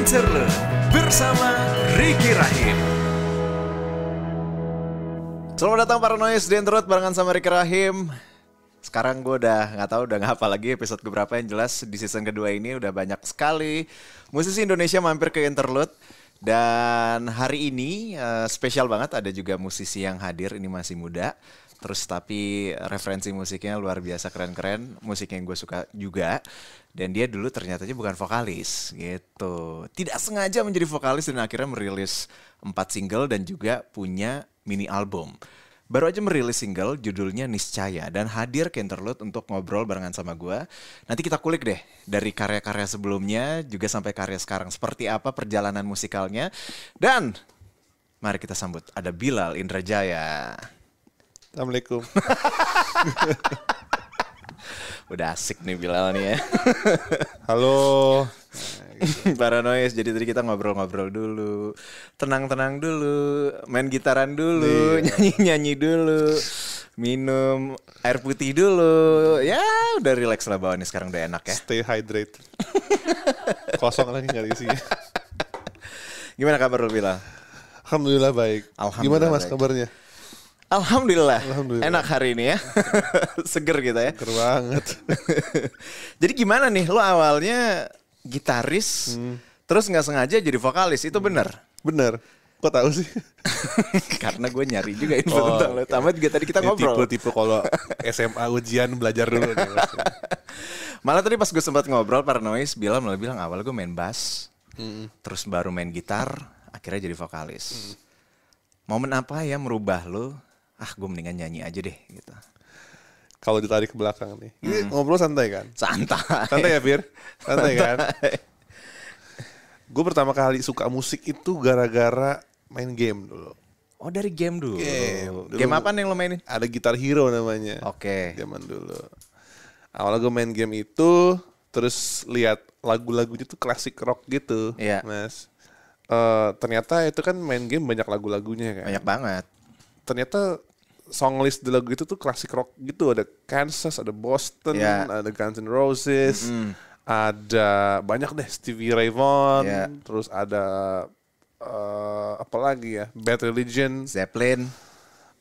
Lancerle bersama Ricky Rahim. Selamat datang para noise di Android barengan sama Ricky Rahim. Sekarang gue udah nggak tahu udah ngapa lagi episode keberapa berapa yang jelas di season kedua ini udah banyak sekali musisi Indonesia mampir ke Interlude. Dan hari ini uh, spesial banget ada juga musisi yang hadir ini masih muda terus tapi referensi musiknya luar biasa keren-keren musik yang gue suka juga dan dia dulu ternyata bukan vokalis gitu tidak sengaja menjadi vokalis dan akhirnya merilis empat single dan juga punya mini album Baru aja merilis single judulnya Niscaya dan hadir Kenterlut untuk ngobrol barengan sama gue. Nanti kita kulik deh dari karya-karya sebelumnya juga sampai karya sekarang. Seperti apa perjalanan musikalnya. Dan mari kita sambut ada Bilal Indrajaya. Assalamualaikum. Udah asik nih Bilal nih ya. Halo. Paranoid, jadi tadi kita ngobrol-ngobrol dulu, tenang-tenang dulu, main gitaran dulu, iya. nyanyi-nyanyi dulu, minum air putih dulu, ya udah relax lah bawaannya sekarang udah enak ya. Stay hydrated. Kosong lagi nggak isinya. Gimana kabar lu bilang? Alhamdulillah baik. Alhamdulillah Gimana mas baik. kabarnya? Alhamdulillah. Alhamdulillah. Enak hari ini ya. Seger kita ya. Seger banget. jadi gimana nih? Lo awalnya gitaris, hmm. terus nggak sengaja jadi vokalis. Itu hmm. Benar. Bener. Kok tahu sih? Karena gue nyari juga info oh, tentang lo. Tamat iya. juga tadi kita ya, ngobrol. Tipe-tipe kalau SMA ujian belajar dulu. Nih, Malah tadi pas gue sempat ngobrol Paranois bilang malah bilang awal gue main bass, -hmm. terus baru main gitar, akhirnya jadi vokalis. Hmm. Momen apa ya merubah lo ah gue mendingan nyanyi aja deh gitu kalau ditarik ke belakang nih. Hmm. Ngobrol santai kan? Santai. Santai ya, Fir? Santai, kan? santai. kan? gue pertama kali suka musik itu gara-gara main game dulu. Oh dari game dulu. Game, dulu. game apa nih yang lo mainin? Ada Gitar Hero namanya. Oke. Okay. Zaman dulu. Awalnya gue main game itu, terus lihat lagu-lagunya tuh klasik rock gitu, yeah. mas. Uh, ternyata itu kan main game banyak lagu-lagunya kan. Banyak banget. Ternyata song list di lagu itu tuh klasik rock gitu ada Kansas ada Boston yeah. ada Guns N' Roses mm -hmm. ada banyak deh Stevie Ray Vaughan yeah. terus ada uh, apa lagi ya Bad Religion Zeppelin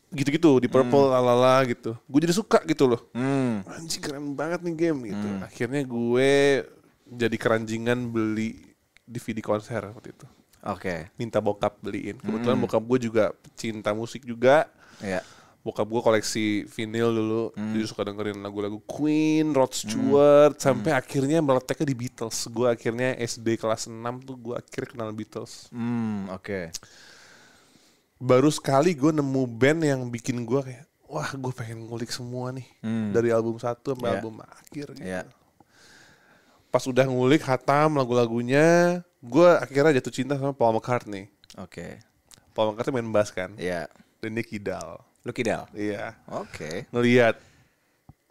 gitu-gitu di mm. purple mm. lalala gitu gue jadi suka gitu loh mm. anjing keren banget nih game gitu mm. akhirnya gue jadi keranjingan beli DVD konser waktu itu oke okay. minta bokap beliin kebetulan mm. bokap gue juga cinta musik juga yeah bokap gue koleksi vinil dulu hmm. jadi suka dengerin lagu-lagu Queen, Rod Stewart hmm. sampai hmm. akhirnya meleteknya di Beatles gue akhirnya SD kelas 6 tuh gue akhirnya kenal Beatles hmm, oke okay. baru sekali gue nemu band yang bikin gue kayak wah gue pengen ngulik semua nih hmm. dari album satu sampai yeah. album akhir gitu. Iya. yeah. pas udah ngulik hatam lagu-lagunya gue akhirnya jatuh cinta sama Paul McCartney oke okay. Paul McCartney main bass kan iya yeah. dan dia kidal Lucky Del. Iya. Oke. Okay. Ngeliat.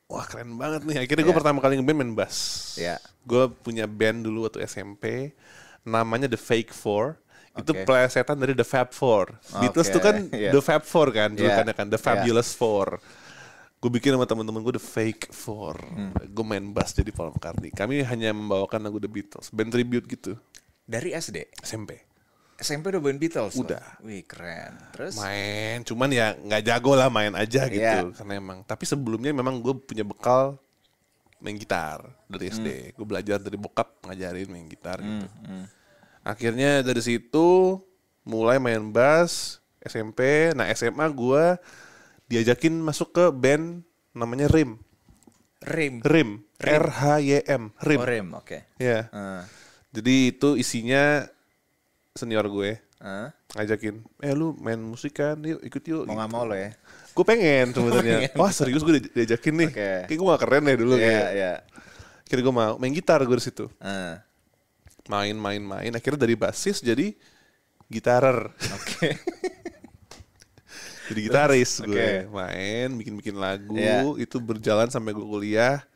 Wah keren banget nih. Akhirnya yeah. gue iya. pertama kali ngeband main bass. Iya. Yeah. Gue punya band dulu waktu SMP. Namanya The Fake Four. Okay. Itu plesetan dari The Fab Four. Okay. Beatles tuh kan yeah. The iya. Fab Four kan. Dulu iya. yeah. kan, kan The Fabulous yeah. Four. Gue bikin sama temen-temen gue The Fake Four. Hmm. Gue main bass jadi Paul McCartney. Kami hanya membawakan lagu The Beatles. Band tribute gitu. Dari SD? SMP. SMP udah main Beatles? Udah. Loh. Wih keren. Terus? Main, cuman ya nggak jago lah main aja gitu. Yeah. Karena emang. Tapi sebelumnya memang gue punya bekal main gitar dari SD. Hmm. Gue belajar dari bokap ngajarin main gitar gitu. Hmm. hmm. Akhirnya dari situ mulai main bass SMP. Nah SMA gue diajakin masuk ke band namanya Rim. Rim. Rim. R H Y M. Rim. Oh, Rim, oke. Okay. Ya. Yeah. Uh. Jadi itu isinya senior gue huh? ngajakin eh lu main musik kan yuk ikut yuk mau nggak mau lo ya gue pengen sebenarnya wah serius gue diajakin nih okay. kayak gue gak keren deh dulu yeah, kayak yeah. akhirnya gue mau main gitar gue di situ uh. main main main akhirnya dari basis jadi gitarer oke okay. jadi gitaris gue okay. main bikin-bikin lagu yeah. itu berjalan sampai gue kuliah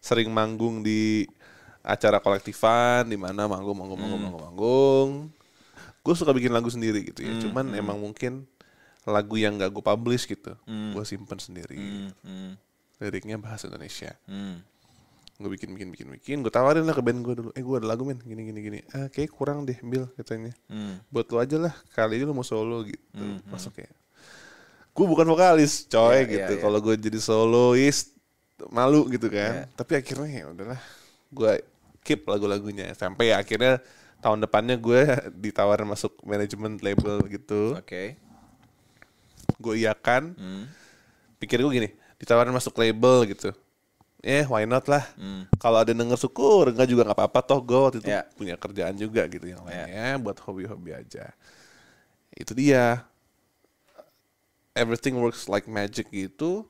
sering manggung di acara kolektifan di mana manggung manggung manggung hmm. manggung manggung gue suka bikin lagu sendiri gitu ya. Mm, Cuman mm. emang mungkin lagu yang gak gue publish gitu, mm. gue simpen sendiri. Mm, mm. Liriknya bahasa Indonesia. Mm. Gue bikin bikin bikin bikin, gue tawarin lah ke band gue dulu. Eh gue ada lagu men, gini gini gini. Ah kayak kurang deh Bill katanya. Mm. Buat lo aja lah, kali ini lo mau solo gitu. Mm, Masuk hmm. ya. Gue bukan vokalis, coy yeah, iya, gitu. Yeah, yeah. Kalau gue jadi solois malu gitu kan. Yeah. Tapi akhirnya ya udahlah, gue keep lagu-lagunya sampai akhirnya tahun depannya gue ditawarin masuk manajemen label gitu. Oke. Okay. Gue iakan. Hmm. Pikir gue gini, ditawarin masuk label gitu. Eh, why not lah. Hmm. Kalau ada denger syukur, enggak juga nggak apa-apa toh gue waktu itu yeah. punya kerjaan juga gitu yang ya. lainnya yeah. buat hobi-hobi aja. Itu dia. Everything works like magic gitu.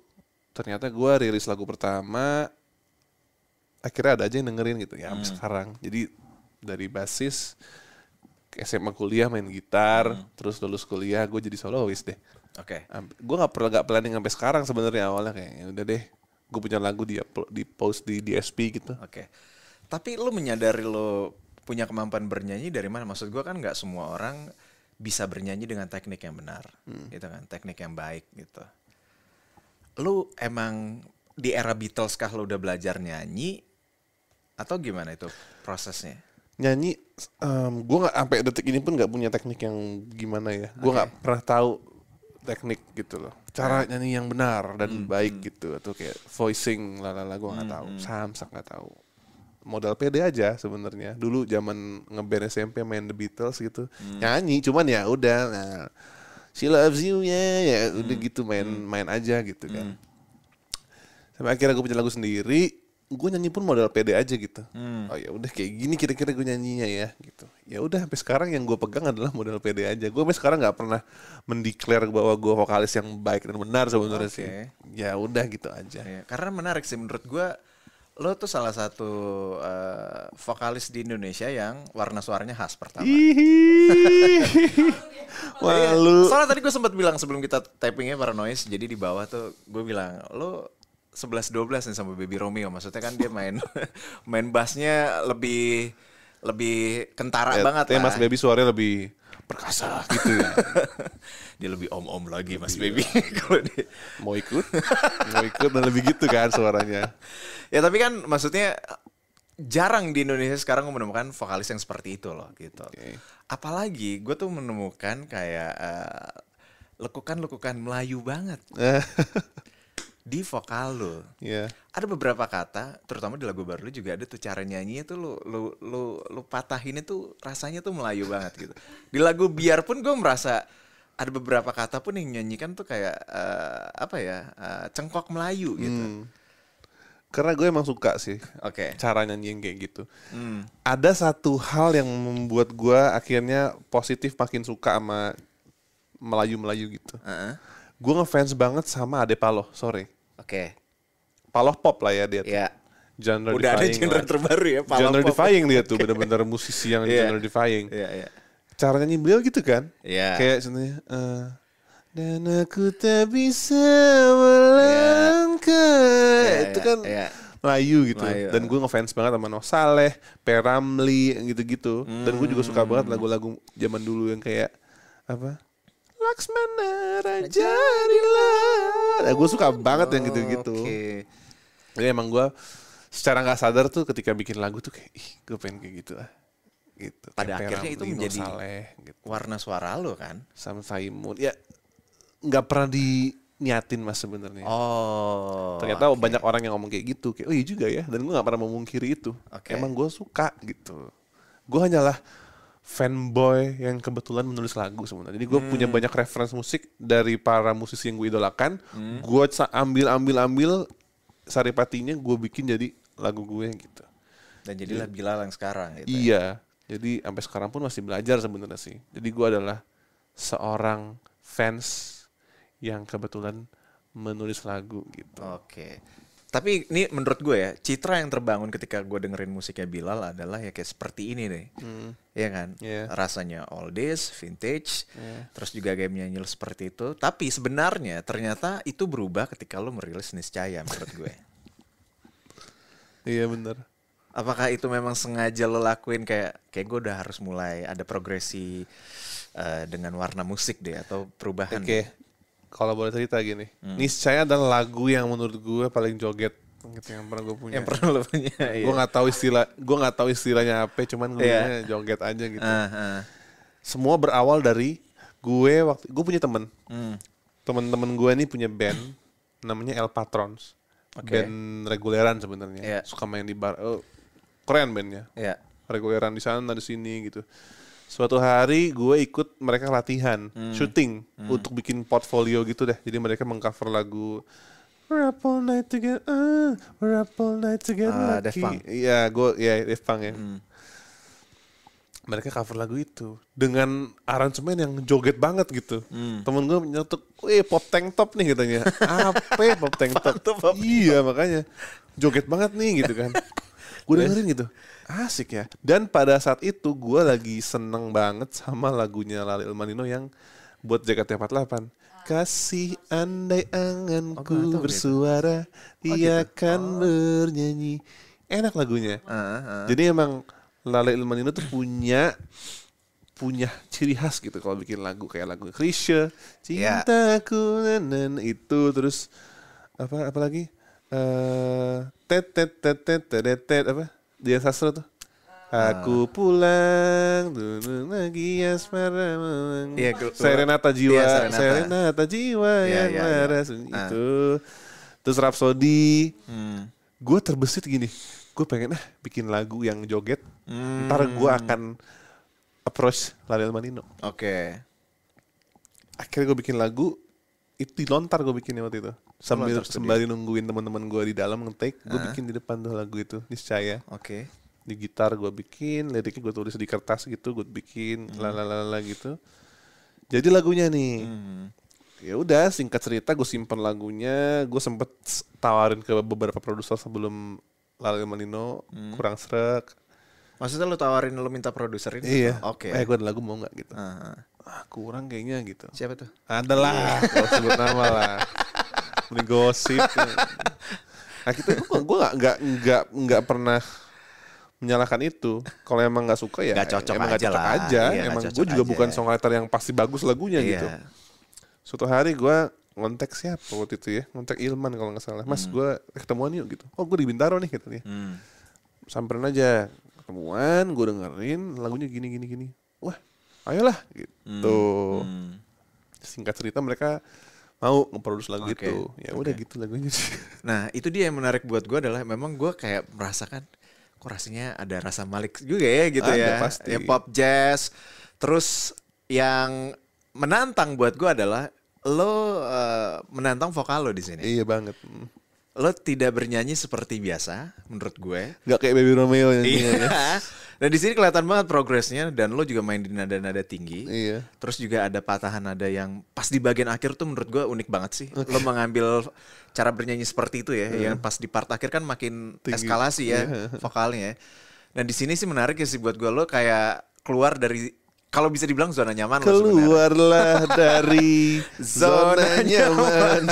Ternyata gue rilis lagu pertama akhirnya ada aja yang dengerin gitu ya hmm. sekarang. Jadi dari basis SMA kuliah main gitar, hmm. terus lulus kuliah gue jadi solois deh. Oke. Okay. Gue nggak pernah gak planning sampai sekarang sebenarnya awalnya kayak ya udah deh, gue punya lagu di di post di DSP gitu. Oke. Okay. Tapi lu menyadari lo punya kemampuan bernyanyi dari mana? Maksud gue kan nggak semua orang bisa bernyanyi dengan teknik yang benar, hmm. gitu kan, teknik yang baik gitu. Lu emang di era Beatles kah lo udah belajar nyanyi atau gimana itu prosesnya? nyanyi um, gue nggak sampai detik ini pun nggak punya teknik yang gimana ya gue nggak okay. pernah tahu teknik gitu loh cara nyanyi yang benar dan hmm. baik hmm. gitu atau kayak voicing lalala gue nggak hmm. tahu hmm. samsak nggak tahu modal PD aja sebenarnya dulu zaman ngeband SMP main The Beatles gitu hmm. nyanyi cuman ya udah nah, she loves you ya yeah, ya udah hmm. gitu main hmm. main aja gitu kan hmm. sampai akhirnya gue punya lagu sendiri gue nyanyi pun modal pede aja gitu hmm. oh ya udah kayak gini kira-kira gue nyanyinya ya gitu ya udah sampai sekarang yang gue pegang adalah modal pede aja gue sampai sekarang nggak pernah mendeklar bahwa gue vokalis yang baik dan benar sebenarnya okay. sih ya udah gitu aja ya, karena menarik sih menurut gue lo tuh salah satu uh, vokalis di Indonesia yang warna suaranya khas pertama. walu. Iya. Soalnya tadi gue sempat bilang sebelum kita tapingnya para noise, jadi di bawah tuh gue bilang, lo sebelas dua belas nih sama Baby Romeo. Maksudnya kan dia main main bassnya lebih lebih kentara ya, banget ya, Mas Baby suaranya lebih perkasa gitu ya. dia lebih om-om lagi lebih Mas iya. Baby kalau dia mau ikut, mau ikut dan lebih gitu kan suaranya. ya tapi kan maksudnya jarang di Indonesia sekarang menemukan vokalis yang seperti itu loh gitu. Okay. Apalagi gue tuh menemukan kayak uh, lekukan-lekukan Melayu banget di vokal lo. Yeah. Ada beberapa kata, terutama di lagu baru lo juga ada tuh cara nyanyinya tuh lo lo lo lo patahin itu rasanya tuh Melayu banget gitu. Di lagu biarpun gue merasa ada beberapa kata pun yang nyanyikan tuh kayak uh, apa ya uh, cengkok Melayu gitu. Hmm. Karena gue emang suka sih okay. cara nyanyi yang kayak gitu. Hmm. Ada satu hal yang membuat gue akhirnya positif makin suka sama Melayu-Melayu gitu. Uh -uh. Gue ngefans banget sama Ade Palo, sorry. Oke. Okay. Paloh pop lah ya dia tuh. Yeah. Genre Udah defying ada genre lah. terbaru ya, Paloh genre pop. defying dia tuh, benar-benar musisi yang yeah. genre defying. Iya, yeah, iya. Yeah. Cara nyanyi beliau gitu kan? Iya. Yeah. Kayak contohnya, uh, dan aku tak bisa melangkah. Iya. Iya, yeah. Yeah, itu iya, kan yeah. Melayu gitu. Melayu. Dan gue ngefans banget sama Saleh, Peramli gitu-gitu. Hmm. Dan gue juga suka hmm. banget lagu-lagu zaman dulu yang kayak apa? Laksmana Raja Rila. Nah, gue suka oh, banget oh, yang gitu-gitu. Okay. Jadi emang gue secara nggak sadar tuh ketika bikin lagu tuh kayak ih gue pengen kayak gitu lah. Gitu. Pada Kempe akhirnya itu menjadi Saleh, gitu. warna suara lo kan? Sama Saimun. Ya nggak pernah di niatin mas sebenarnya. Oh. Ternyata okay. banyak orang yang ngomong kayak gitu, kayak oh iya juga ya. Dan gue gak pernah memungkiri itu. Okay. Emang gue suka gitu. Gue hanyalah fanboy yang kebetulan menulis lagu sebenarnya. Jadi gue hmm. punya banyak referensi musik dari para musisi yang gue idolakan. Hmm. Gue ambil ambil ambil saripatinya gue bikin jadi lagu gue gitu. Dan jadilah jadi, Bilal yang sekarang gitu. Ya. Iya. Jadi sampai sekarang pun masih belajar sebenarnya sih. Jadi gue adalah seorang fans yang kebetulan menulis lagu gitu. Oke. Okay. Tapi ini menurut gue ya, citra yang terbangun ketika gue dengerin musiknya Bilal adalah ya kayak seperti ini nih. Hmm. ya kan? Yeah. Rasanya all this, vintage, yeah. terus juga game nyanyil seperti itu. Tapi sebenarnya ternyata itu berubah ketika lo merilis Niscaya menurut gue. Iya bener. Apakah itu memang sengaja lo lakuin kayak kayak gue udah harus mulai ada progresi uh, dengan warna musik deh atau perubahan? Oke, okay kalau boleh cerita gini, hmm. niscaya adalah lagu yang menurut gue paling joget gitu yang pernah gue punya. Yang pernah lo punya. Iya. Gue nggak tahu istilah, gue nggak tahu istilahnya apa, cuman iya. gue yeah. joget aja gitu. Uh, uh. Semua berawal dari gue waktu gue punya temen, hmm. temen-temen gue ini punya band namanya El Patrons, okay. band reguleran sebenarnya, yeah. suka main di bar, oh, keren bandnya, yeah. reguleran di sana di sini gitu suatu hari gue ikut mereka latihan hmm. syuting hmm. untuk bikin portfolio gitu deh jadi mereka mengcover lagu We're up ah, night together, uh, we're night together. Uh, gue, ya Def ya. Hmm. Mereka cover lagu itu dengan aransemen yang joget banget gitu. Hmm. Temen gue nyetuk, eh pop tank top nih katanya. Apa pop tank top? Iya makanya, joget banget nih gitu kan. gue dengerin gitu asik ya dan pada saat itu gue lagi seneng banget sama lagunya Lali Ilmanino yang buat JKT48 kasih andai anganku oh, bersuara oh, gitu. dia gitu. kan oh. bernyanyi enak lagunya uh, uh. jadi emang Lale Ilmanino tuh punya punya ciri khas gitu kalau bikin lagu kayak lagu Krisya cintaku yeah. nenen itu terus apa apa lagi eh tet tet tet tet apa? Dia sastra tuh. Aku pulang dulu lagi asmara Iya, iya Serenata jiwa, iya, serenata. serenata jiwa yang iya, marah iya. itu. Terus Rhapsody. Hmm. Gue terbesit gini, gue pengen ah bikin lagu yang joget. Hmm. Ntar gue akan approach Lariel Manino. Oke. Okay. Akhirnya gue bikin lagu, itu lontar gue bikinnya waktu itu sambil sembari nungguin teman-teman gue di dalam ngetik gue uh. Ah. bikin di depan tuh lagu itu niscaya oke okay. di gitar gue bikin liriknya gue tulis di kertas gitu gue bikin hmm. lalalala gitu jadi lagunya nih hmm. ya udah singkat cerita gue simpan lagunya gue sempet tawarin ke beberapa produser sebelum Lalu Malino hmm. kurang serak. Maksudnya lu tawarin lu minta produserin? Iya. Oke. Okay. Eh gue ada lagu mau nggak gitu. Uh ah, -huh. Ah. ah, kurang kayaknya gitu. Siapa tuh? Adalah. Iya. Kalau sebut nama lah. Mending gosip. nah kita gue gak gak, gak, nggak pernah menyalahkan itu. Kalau emang gak suka ya gak cocok emang aja gak cocok lah. aja. Iya, emang gue juga aja. bukan songwriter yang pasti bagus lagunya iya. gitu. Suatu hari gue ngontek siapa waktu itu ya, ngontek Ilman kalau gak salah. Mas hmm. gue ketemuan yuk gitu. Oh gue di Bintaro nih gitu ya. Hmm. Samperin aja ketemuan, gue dengerin lagunya gini gini gini. Wah ayolah gitu. Hmm. Hmm. Singkat cerita mereka mau ngeproduksi lagu okay. itu ya okay. udah gitu lagunya sih nah itu dia yang menarik buat gue adalah memang gue kayak merasakan kok rasanya ada rasa Malik juga ya gitu ada, ya pasti. ya pop jazz terus yang menantang buat gue adalah lo uh, menantang vokal lo di sini iya banget lo tidak bernyanyi seperti biasa menurut gue nggak kayak Baby Romeo yang iya Nah di sini kelihatan banget progresnya dan lo juga main di nada-nada tinggi iya terus juga ada patahan nada yang pas di bagian akhir tuh menurut gue unik banget sih okay. lo mengambil cara bernyanyi seperti itu ya yeah. yang pas di part akhir kan makin tinggi. eskalasi ya yeah. vokalnya ya. dan di sini sih menarik ya sih buat gue lo kayak keluar dari kalau bisa dibilang zona nyaman keluarlah dari zona, nyaman,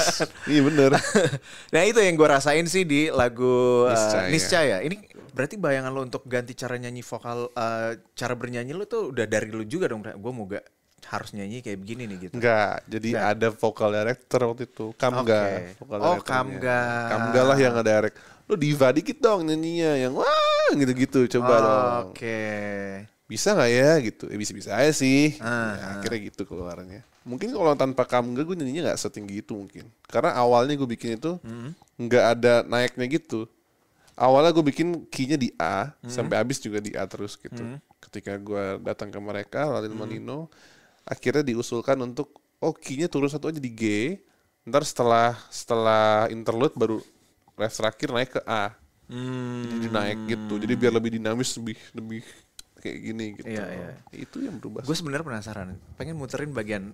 iya bener nah itu yang gue rasain sih di lagu eh, Niscaya. ini berarti bayangan lo untuk ganti cara nyanyi vokal uh, cara bernyanyi lo tuh udah dari lo juga dong gue mau gak harus nyanyi kayak begini nih gitu enggak jadi Nggak. ada vokal director waktu itu Kamga okay. vokal oh Kamga Kamga lah yang ada direct lo diva dikit dong nyanyinya yang wah gitu-gitu coba oh, dong oke okay bisa nggak ya gitu ya bisa bisa aja sih ah, ya, ah. akhirnya gitu keluarnya mungkin kalau tanpa kamu gue nyanyinya nggak setinggi itu mungkin karena awalnya gue bikin itu hmm. nggak hmm. ada naiknya gitu awalnya gue bikin keynya di A hmm. sampai habis juga di A terus gitu hmm. ketika gue datang ke mereka Lalin hmm. Manino akhirnya diusulkan untuk oh keynya turun satu aja di G ntar setelah setelah interlude baru ref terakhir naik ke A hmm. jadi naik gitu jadi biar lebih dinamis lebih lebih kayak gini gitu. Iya, iya. Itu yang berubah. Gue sebenarnya penasaran, pengen muterin bagian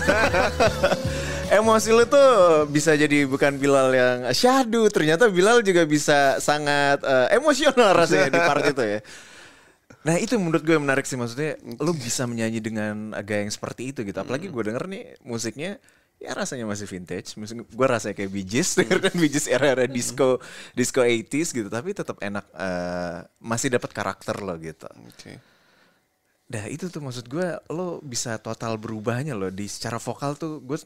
Emosi lu tuh bisa jadi bukan Bilal yang syahdu, ternyata Bilal juga bisa sangat uh, emosional rasanya di part itu ya. Nah itu menurut gue menarik sih maksudnya lu bisa menyanyi dengan agak yang seperti itu gitu. Apalagi hmm. gue denger nih musiknya ya rasanya masih vintage. Musik gue rasanya kayak Bee Gees, kan Bee Gees era-era hmm. disco disco 80s gitu. Tapi tetap enak, uh, masih dapat karakter lo gitu. Oke. Okay. Nah itu tuh maksud gue lo bisa total berubahnya lo di secara vokal tuh gue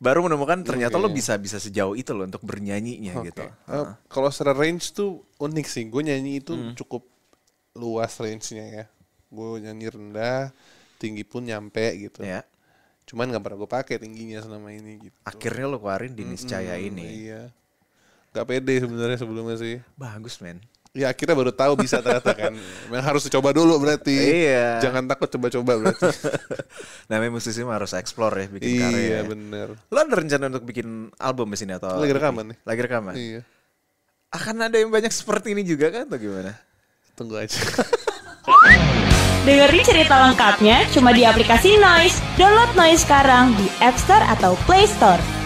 baru menemukan iya, ternyata okay. Iya, lo iya. bisa bisa sejauh itu lo untuk bernyanyinya okay. gitu. Uh, uh. Kalau secara range tuh unik sih. Gue nyanyi itu hmm. cukup luas range-nya ya. Gue nyanyi rendah, tinggi pun nyampe gitu. Yeah. Cuman nggak pernah gue pakai tingginya selama ini gitu. Akhirnya lo keluarin di niscaya ini. Iya. Gak pede sebenarnya sebelumnya sih. Bagus men. Ya kita baru tahu bisa ternyata kan. Memang harus coba dulu berarti. Iya. Jangan takut coba-coba berarti. Namanya musisi mah harus explore ya bikin iya, karya. Iya bener. Lo ada rencana untuk bikin album di sini atau? Lagi rekaman nih. Lagi rekaman? Iya. Akan ada yang banyak seperti ini juga kan atau gimana? Tunggu aja. Dengerin cerita lengkapnya cuma di aplikasi Noise. Download Noise sekarang di App Store atau Play Store.